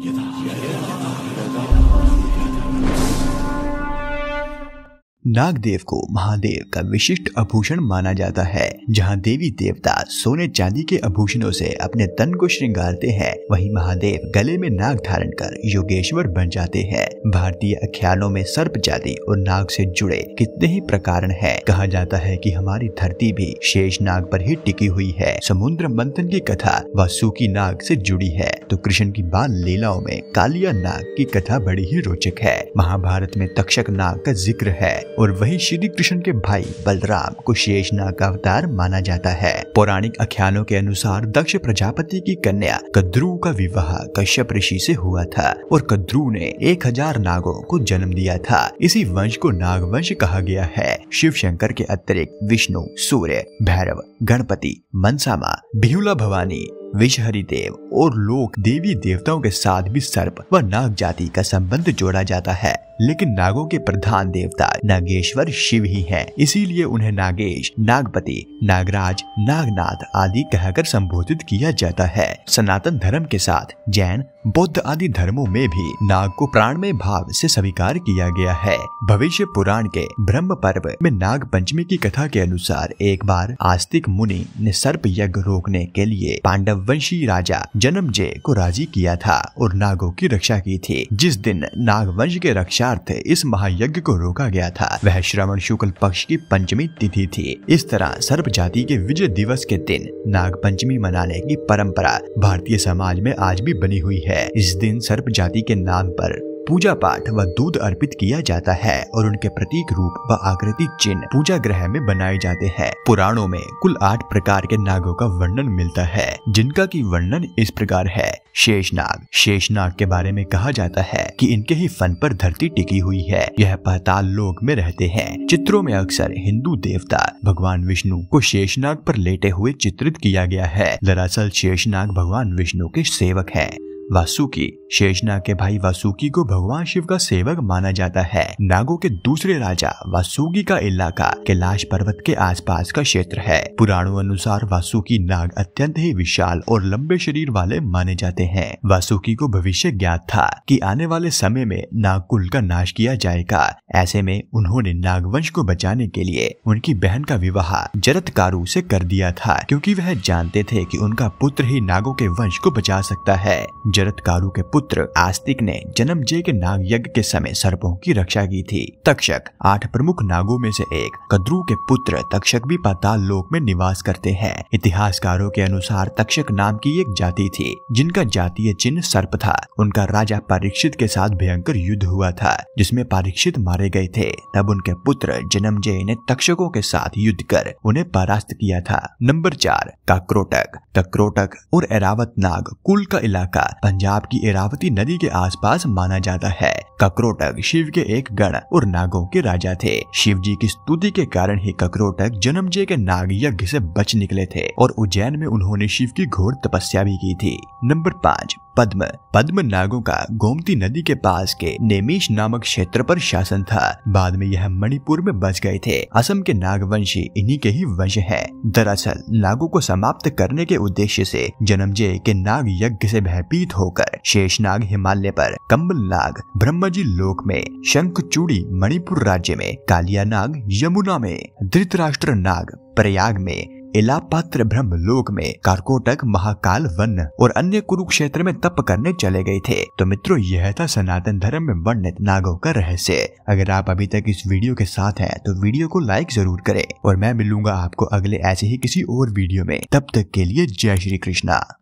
ゆだゆだゆだゆだ नागदेव को महादेव का विशिष्ट आभूषण माना जाता है जहाँ देवी देवता सोने चांदी के आभूषणों से अपने तन को श्रृंगारते हैं वहीं महादेव गले में नाग धारण कर योगेश्वर बन जाते हैं भारतीय अख्यानों में सर्प जाति और नाग से जुड़े कितने ही प्रकार है कहा जाता है कि हमारी धरती भी शेष नाग पर ही टिकी हुई है समुद्र मंथन की कथा सूखी नाग से जुड़ी है तो कृष्ण की बाल लीलाओं में कालिया नाग की कथा बड़ी ही रोचक है महाभारत में तक्षक नाग का जिक्र है और वही श्री कृष्ण के भाई बलराम को शेषनाग का अवतार माना जाता है पौराणिक आख्यानों के अनुसार दक्ष प्रजापति की कन्या कद्रु का विवाह कश्यप ऋषि से हुआ था और कद्रु ने एक हजार नागों को जन्म दिया था इसी वंश को नाग वंश कहा गया है शिव शंकर के अतिरिक्त विष्णु सूर्य भैरव गणपति मनसामा बिहुला भवानी विष देव और लोक देवी देवताओं के साथ भी सर्प व नाग जाति का संबंध जोड़ा जाता है लेकिन नागों के प्रधान देवता नागेश्वर शिव ही हैं, इसीलिए उन्हें नागेश नागपति नागराज नागनाथ आदि कहकर संबोधित किया जाता है सनातन धर्म के साथ जैन बौद्ध आदि धर्मों में भी नाग को प्राण में भाव से स्वीकार किया गया है भविष्य पुराण के ब्रह्म पर्व में नाग पंचमी की कथा के अनुसार एक बार आस्तिक मुनि ने सर्प यज्ञ रोकने के लिए पांडव वंशी राजा जन्मजय को राजी किया था और नागों की रक्षा की थी जिस दिन नागवंश के रक्षार्थ इस महायज्ञ को रोका गया था वह श्रवण शुक्ल पक्ष की पंचमी तिथि थी इस तरह सर्व जाति के विजय दिवस के दिन नाग पंचमी मनाने की परंपरा भारतीय समाज में आज भी बनी हुई है इस दिन सर्व जाति के नाम पर पूजा पाठ व दूध अर्पित किया जाता है और उनके प्रतीक रूप व आकृति चिन्ह पूजा ग्रह में बनाए जाते हैं पुराणों में कुल आठ प्रकार के नागों का वर्णन मिलता है जिनका की वर्णन इस प्रकार है शेष नाग शेष नाग के बारे में कहा जाता है कि इनके ही फन पर धरती टिकी हुई है यह पाताल लोक में रहते हैं चित्रों में अक्सर हिंदू देवता भगवान विष्णु को शेषनाग पर लेटे हुए चित्रित किया गया है दरअसल शेषनाग भगवान विष्णु के सेवक है वासुकी शेषनाग के भाई वासुकी को भगवान शिव का सेवक माना जाता है नागो के दूसरे राजा वासुकी का इलाका कैलाश पर्वत के आसपास का क्षेत्र है पुराणों अनुसार वासुकी नाग अत्यंत ही विशाल और लंबे शरीर वाले माने जाते हैं वासुकी को भविष्य ज्ञात था कि आने वाले समय में नाग कुल का नाश किया जाएगा ऐसे में उन्होंने नागवंश को बचाने के लिए उनकी बहन का विवाह कारू से कर दिया था क्योंकि वह जानते थे कि उनका पुत्र ही नागों के वंश को बचा सकता है जरत कालू के पुत्र आस्तिक ने जन्म जय के नाग यज्ञ के समय सर्पों की रक्षा की थी तक्षक आठ प्रमुख नागों में से एक कद्रू के पुत्र तक्षक भी पाताल लोक में निवास करते हैं इतिहासकारों के अनुसार तक्षक नाम की एक जाति थी जिनका जातीय चिन्ह सर्प था उनका राजा परीक्षित के साथ भयंकर युद्ध हुआ था जिसमे परीक्षित मारे गए थे तब उनके पुत्र जन्म ने तक्षकों के साथ युद्ध कर उन्हें परास्त किया था नंबर चार काक्रोटक कक्रोटक और एरावत नाग कुल का इलाका पंजाब की इरावती नदी के आसपास माना जाता है ककरोटक शिव के एक गण और नागों के राजा थे शिव जी की स्तुति के कारण ही ककरोटक जय के नाग यज्ञ से बच निकले थे और उज्जैन में उन्होंने शिव की घोर तपस्या भी की थी नंबर पाँच पद्म पद्म नागों का गोमती नदी के पास के नेमिश नामक क्षेत्र पर शासन था बाद में यह मणिपुर में बच गए थे असम के नागवंशी इन्हीं के ही वंश है दरअसल नागों को समाप्त करने के उद्देश्य से जन्मजय के नाग यज्ञ से भयभीत होकर शेष नाग हिमालय पर कम्बल नाग ब्रह्म शिवाजी लोक में शंख चूड़ी मणिपुर राज्य में कालिया नाग यमुना में धृतराष्ट्र नाग प्रयाग में इलापात्र ब्रह्म लोक में कारकोटक महाकाल वन और अन्य कुरुक्षेत्र में तप करने चले गए थे तो मित्रों यह था सनातन धर्म में वर्णित नागों का रहस्य अगर आप अभी तक इस वीडियो के साथ हैं तो वीडियो को लाइक जरूर करें और मैं मिलूंगा आपको अगले ऐसे ही किसी और वीडियो में तब तक के लिए जय श्री कृष्णा